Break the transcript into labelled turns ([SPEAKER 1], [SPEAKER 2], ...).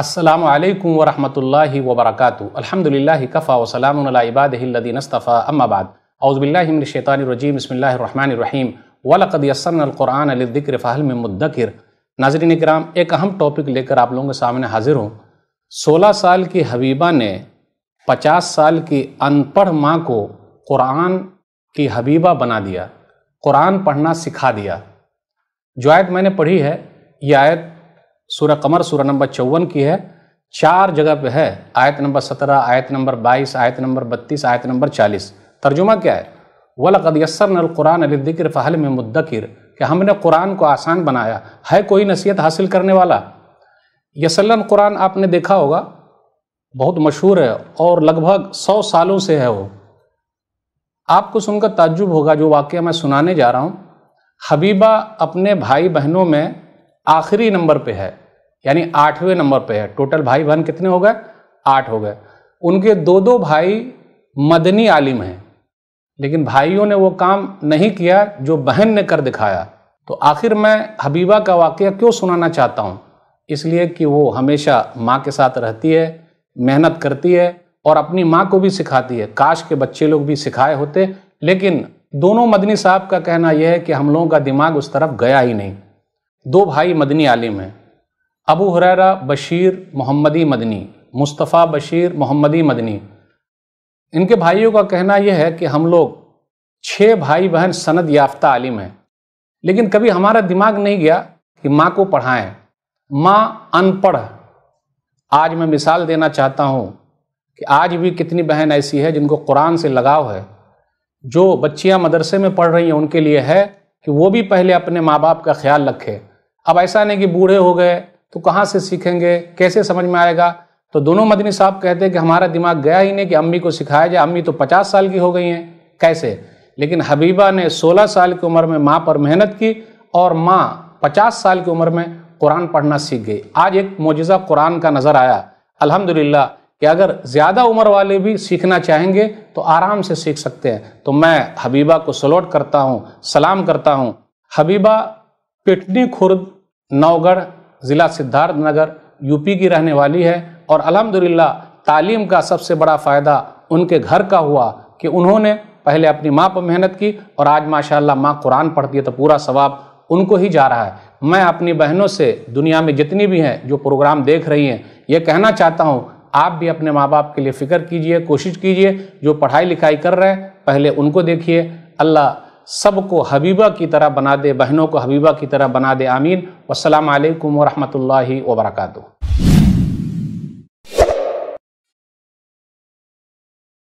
[SPEAKER 1] असलम वरहमल वबरक अलहमदिल्ला कफ़ा वसलामबादीनस्तफ़ा अम्माबाद अउज़बिल्लिमिनशैतानरजीम बसमीम वलकदसनक़ुरान अलदिक्र फ़हल में मुद्दकर नाजरन कराम एक अहम टॉपिक लेकर आप लोगों के सामने हाजिर हूँ सोलह साल की हबीबा ने पचास साल की अनपढ़ माँ को कुरान की हबीबा बना दिया कुरान पढ़ना सिखा दिया जो आयत मैंने पढ़ी है यह आयत सूर्य कमर सूर्य नंबर चौवन की है चार जगह पे है आयत नंबर सत्रह आयत नंबर बाईस आयत नंबर बत्तीस आयत नंबर चालीस तर्जुमा क्या है वलकद यसर नलकुरान अलदिक्र फ़हल में मुद्दिर कि हमने कुरान को आसान बनाया है कोई नसीहत हासिल करने वाला यसलन कुरान आपने देखा होगा बहुत मशहूर है और लगभग सौ सालों से है वो आपको सुनकर ताज्जुब होगा जो वाक्य मैं सुनाने जा रहा हूँ हबीबा अपने भाई बहनों में आखिरी नंबर पे है यानी आठवें नंबर पे है टोटल भाई बहन कितने हो गए आठ हो गए उनके दो दो भाई मदनी आलिम हैं लेकिन भाइयों ने वो काम नहीं किया जो बहन ने कर दिखाया तो आखिर मैं हबीबा का वाक़ क्यों सुनाना चाहता हूँ इसलिए कि वो हमेशा माँ के साथ रहती है मेहनत करती है और अपनी माँ को भी सिखाती है काश के बच्चे लोग भी सिखाए होते लेकिन दोनों मदनी साहब का कहना यह है कि हम लोगों का दिमाग उस तरफ गया ही नहीं दो भाई मदनी आलिम हैं अबू हुररा बशीर मोहम्मदी मदनी मुस्तफ़ा बशीर मोहम्मदी मदनी इनके भाइयों का कहना यह है कि हम लोग छः भाई बहन सनद याफ्ता आलिम हैं लेकिन कभी हमारा दिमाग नहीं गया कि माँ को पढ़ाएं माँ अनपढ़ आज मैं मिसाल देना चाहता हूँ कि आज भी कितनी बहन ऐसी है जिनको कुरान से लगाव है जो बच्चियाँ मदरसे में पढ़ रही हैं उनके लिए है कि वो भी पहले अपने माँ बाप का ख्याल रखें अब ऐसा नहीं कि बूढ़े हो गए तो कहाँ से सीखेंगे कैसे समझ में आएगा तो दोनों मदनी साहब कहते हैं कि हमारा दिमाग गया ही नहीं कि अम्मी को सिखाया जाए अम्मी तो पचास साल की हो गई हैं कैसे लेकिन हबीबा ने सोलह साल की उम्र में माँ पर मेहनत की और माँ पचास साल की उम्र में कुरान पढ़ना सीख गई आज एक मोजा कुरान का नज़र आया अलहमदिल्ला कि अगर ज़्यादा उम्र वाले भी सीखना चाहेंगे तो आराम से सीख सकते हैं तो मैं हबीबा को सलोट करता हूँ सलाम करता हूँ हबीबा पिटनी खुर्द नवगढ़ ज़िला सिद्धार्थ नगर यूपी की रहने वाली है और अलहमदिल्ला तालीम का सबसे बड़ा फ़ायदा उनके घर का हुआ कि उन्होंने पहले अपनी माँ पर मेहनत की और आज माशाल्लाह माँ कुरान पढ़ती है तो पूरा सवाब उनको ही जा रहा है मैं अपनी बहनों से दुनिया में जितनी भी हैं जो प्रोग्राम देख रही हैं ये कहना चाहता हूँ आप भी अपने माँ बाप के लिए फ़िक्र कीजिए कोशिश कीजिए जो पढ़ाई लिखाई कर रहे हैं पहले उनको देखिए अल्लाह सबको हबीबा की तरह बना दे बहनों को हबीबा की तरह बना दे आमीन वालकम वरहमल वर्का